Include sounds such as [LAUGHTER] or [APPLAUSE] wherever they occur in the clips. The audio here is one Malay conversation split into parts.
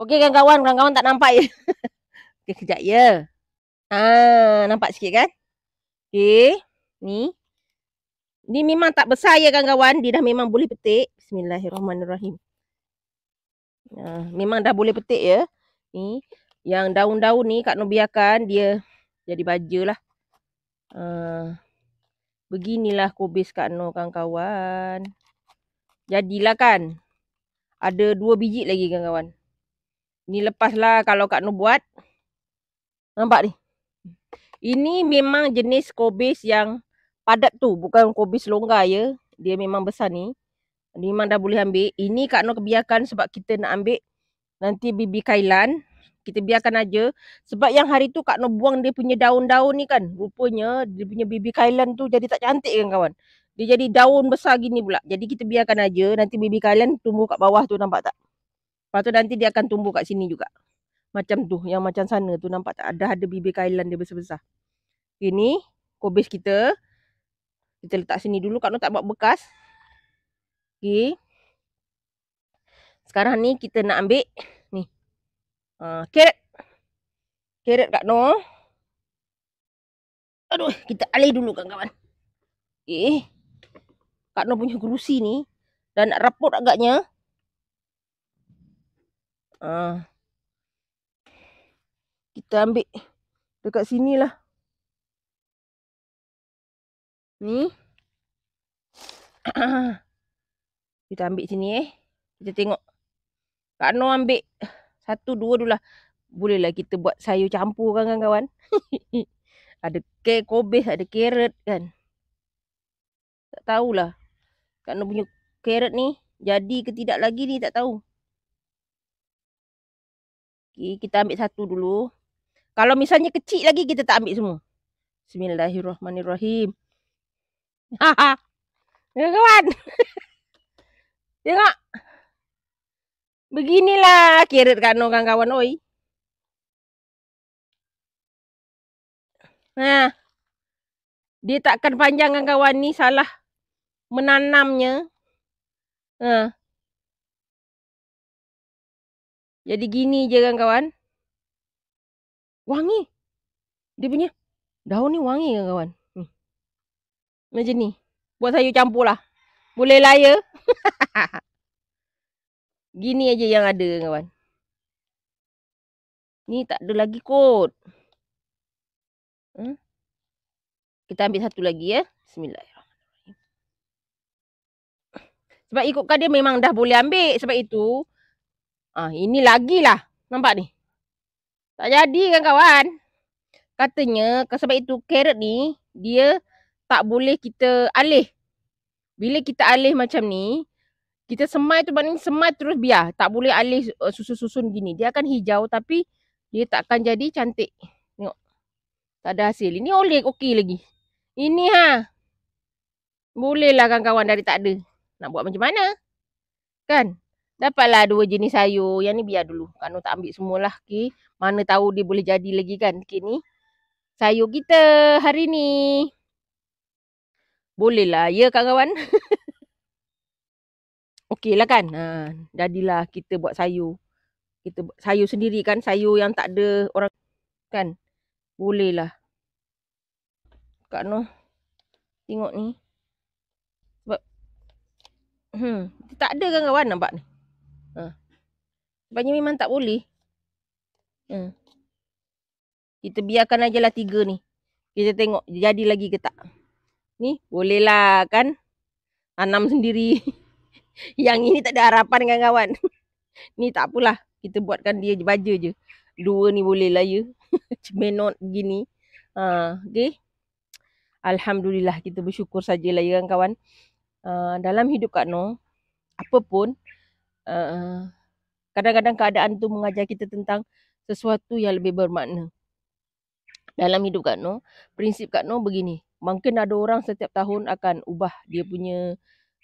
Okey kawan-kawan, kawan-kawan tak nampak ya. [LAUGHS] Okey kejap ya. Ah, nampak sikit kan? Okey, ni. Ni memang tak besar ya kawan-kawan, dia dah memang boleh petik. Bismillahirrahmanirrahim. Ah, memang dah boleh petik ya. Ni yang daun-daun ni Kak Nobi akan dia jadi bajalah. Ah, ha, beginilah kubis Kak No kawan-kawan. Jadilah kan. Ada dua biji lagi kawan-kawan. Ni lepaslah kalau Kak Nu buat. Nampak ni? Ini memang jenis kobis yang padat tu. Bukan kobis longgar ya. Dia memang besar ni. Ni memang dah boleh ambil. Ini Kak Nu kebiarkan sebab kita nak ambil nanti bibi kailan. Kita biarkan aja. Sebab yang hari tu Kak Nu buang dia punya daun-daun ni kan. Rupanya dia punya bibi kailan tu jadi tak cantik kan kawan. Dia jadi daun besar gini pula. Jadi kita biarkan aja. Nanti bibi kailan tumbuh kat bawah tu nampak tak? Lepas tu nanti dia akan tumbuh kat sini juga. Macam tu. Yang macam sana tu nampak tak? Dah ada bibir kailan dia besar-besar. Ini kobis kita. Kita letak sini dulu. Kak Nur tak buat bekas. Okay. Sekarang ni kita nak ambil. Ni. keret ha, Uh, Carrot Kak Nur. Aduh. Kita alih dulu kan kawan Okay. Kak Nur punya kerusi ni. Dan nak rapot agaknya. Ah. kita ambil dekat sini lah. Ni. [COUGHS] kita ambil sini eh. Kita tengok. Kak Noor ambil satu dua dulu lah. Bolehlah kita buat sayur campur kan kawan-kawan. [LAUGHS] ada kobis, ada carrot kan. Tak tahulah. Kak Noor punya carrot ni jadi ke tidak lagi ni tak tahu. Okay, kita ambil satu dulu. Kalau misalnya kecil lagi, kita tak ambil semua. Bismillahirrahmanirrahim. Ha [LAUGHS] ha. Kawan. [LAUGHS] Tengok. Beginilah kirit kano kawan-kawan. Oi. Nah. Ha. Dia takkan panjang kawan-kawan ni salah menanamnya. Nah. Ha. Jadi gini je kawan-kawan. Wangi. Dia punya daun ni wangi kawan-kawan. Hmm. Macam ni. Buat sayur campur lah. Boleh lah ya, [LAUGHS] gini aja yang ada kawan-kawan. Ni tak ada lagi kot. Hmm? Kita ambil satu lagi ya. Bismillahirrahmanirrahim. Sebab ikutkan dia memang dah boleh ambil. Sebab itu Ah, ini lagi lah Nampak ni? Tak jadi kan kawan? Katanya sebab itu carrot ni dia tak boleh kita alih. Bila kita alih macam ni, kita semai tu maknanya semai terus biar. Tak boleh alih eh, susun-susun gini. Dia akan hijau tapi dia tak akan jadi cantik. Tengok. Tak ada hasil. Ini oleh okey lagi. Ini ha. Bolehlah kawan-kawan dari tak ada. Nak buat macam mana? Kan? Dapatlah dua jenis sayur. Yang ni biar dulu. Kanu tak ambil semualah. Okay. Mana tahu dia boleh jadi lagi kan. Okay ni. Sayur kita hari ni. Boleh lah. Ya kawan-kawan. [LAUGHS] Okey lah kan. Ha, jadilah kita buat sayur. Kita buat sayur sendiri kan. Sayur yang tak ada orang. Kan. Boleh lah. Kak Noh. Tengok ni. Hmm. Tak ada kawan-kawan nampak ni. Sebabnya memang tak boleh. Hmm. Kita biarkan lah tiga ni. Kita tengok jadi lagi ke tak. Ni bolehlah kan. Anam [LAUGHS] sendiri. Yang ini tak ada harapan dengan kawan. [LAUGHS] ni tak apalah. Kita buatkan dia baja je. Dua ni boleh lah ya. [LAUGHS] Cemenot gini. Ha, okay. Alhamdulillah kita bersyukur sajalah ya kan, kawan. Uh, dalam hidup Kak Noh. Apapun. Uh, eh, kadang-kadang keadaan tu mengajar kita tentang sesuatu yang lebih bermakna. Dalam hidup Kak Noh, prinsip Kak Noh begini. Mungkin ada orang setiap tahun akan ubah dia punya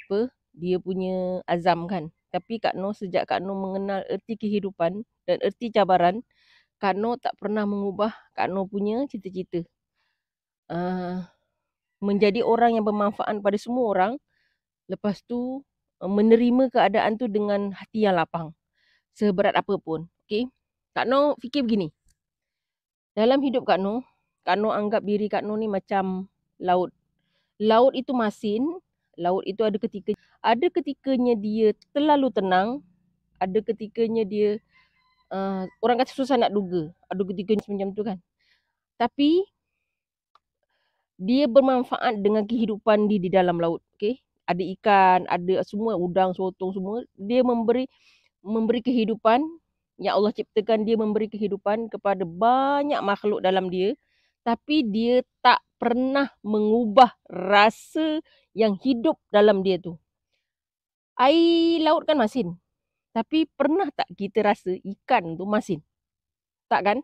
apa? Dia punya azam kan. Tapi Kak Noh sejak Kak Noh mengenal erti kehidupan dan erti cabaran, Kak Noh tak pernah mengubah Kak Noh punya cita-cita. Uh, menjadi orang yang bermanfaat pada semua orang. Lepas tu menerima keadaan tu dengan hati yang lapang seberat apa pun. Okay. Kak Noor fikir begini. Dalam hidup Kak Noor, Kak Noor anggap diri Kak Noor ni macam laut. Laut itu masin, laut itu ada ketika ada ketikanya dia terlalu tenang, ada ketikanya dia uh, orang kata susah nak duga. Ada ketikanya macam tu kan. Tapi dia bermanfaat dengan kehidupan dia di dalam laut. Okay? Ada ikan, ada semua udang, sotong semua. Dia memberi memberi kehidupan yang Allah ciptakan dia memberi kehidupan kepada banyak makhluk dalam dia tapi dia tak pernah mengubah rasa yang hidup dalam dia tu air laut kan masin tapi pernah tak kita rasa ikan tu masin tak kan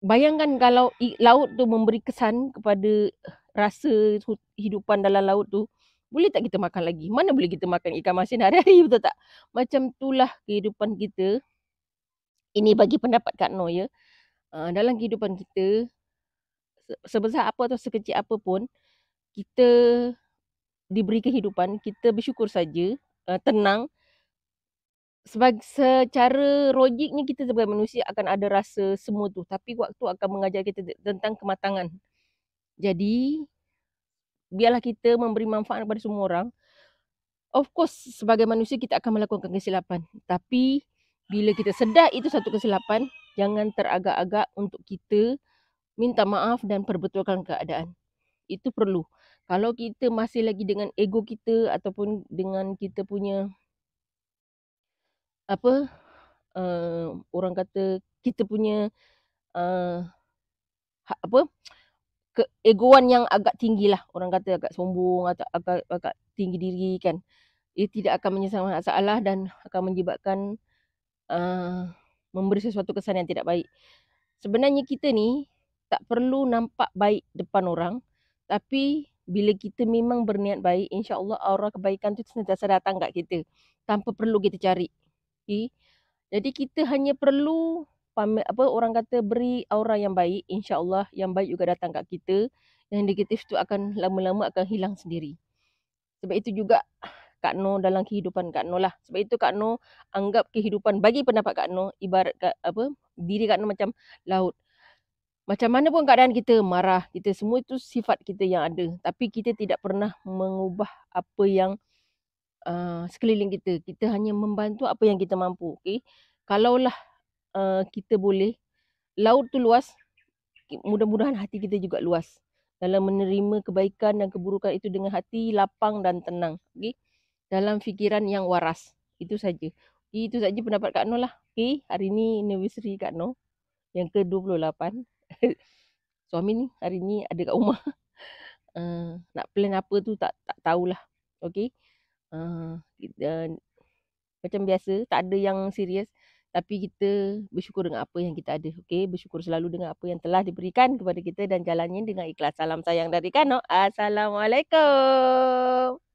bayangkan kalau laut tu memberi kesan kepada rasa hidupan dalam laut tu boleh tak kita makan lagi? Mana boleh kita makan ikan masin hari-hari [LAUGHS] betul tak? Macam itulah kehidupan kita. Ini bagi pendapat Kak Noh ya. Uh, dalam kehidupan kita, sebesar apa atau sekecil apa pun, kita diberi kehidupan, kita bersyukur saja, uh, tenang. Sebab secara logiknya kita sebagai manusia akan ada rasa semua tu. Tapi waktu akan mengajar kita tentang kematangan. Jadi biarlah kita memberi manfaat kepada semua orang. Of course, sebagai manusia kita akan melakukan kesilapan. Tapi, bila kita sedar itu satu kesilapan, jangan teragak-agak untuk kita minta maaf dan perbetulkan keadaan. Itu perlu. Kalau kita masih lagi dengan ego kita ataupun dengan kita punya apa uh, orang kata kita punya uh, apa keegoan yang agak tinggi lah. Orang kata agak sombong atau agak, agak tinggi diri kan. Ia tidak akan menyelesaikan masalah dan akan menyebabkan uh, memberi sesuatu kesan yang tidak baik. Sebenarnya kita ni tak perlu nampak baik depan orang. Tapi bila kita memang berniat baik, insya Allah aura kebaikan tu sentiasa datang kat kita. Tanpa perlu kita cari. Okay? Jadi kita hanya perlu pamer apa orang kata beri aura yang baik insyaallah yang baik juga datang kat kita yang negatif tu akan lama-lama akan hilang sendiri sebab itu juga Kak No dalam kehidupan Kak No lah. Sebab itu Kak No anggap kehidupan bagi pendapat Kak No ibarat Kak, apa diri Kak No macam laut. Macam mana pun keadaan kita marah, kita semua itu sifat kita yang ada. Tapi kita tidak pernah mengubah apa yang uh, sekeliling kita. Kita hanya membantu apa yang kita mampu. Okay? Kalaulah uh, kita boleh laut tu luas mudah-mudahan hati kita juga luas dalam menerima kebaikan dan keburukan itu dengan hati lapang dan tenang okey dalam fikiran yang waras itu saja okay, itu saja pendapat Kak Noh lah okey hari ni anniversary Kak Noh yang ke-28 [LAUGHS] suami ni hari ni ada kat rumah uh, [LAUGHS] nak plan apa tu tak tak tahulah okey uh, eh, kita, uh, macam biasa tak ada yang serius tapi kita bersyukur dengan apa yang kita ada okey bersyukur selalu dengan apa yang telah diberikan kepada kita dan jalannya dengan ikhlas salam sayang dari Kano assalamualaikum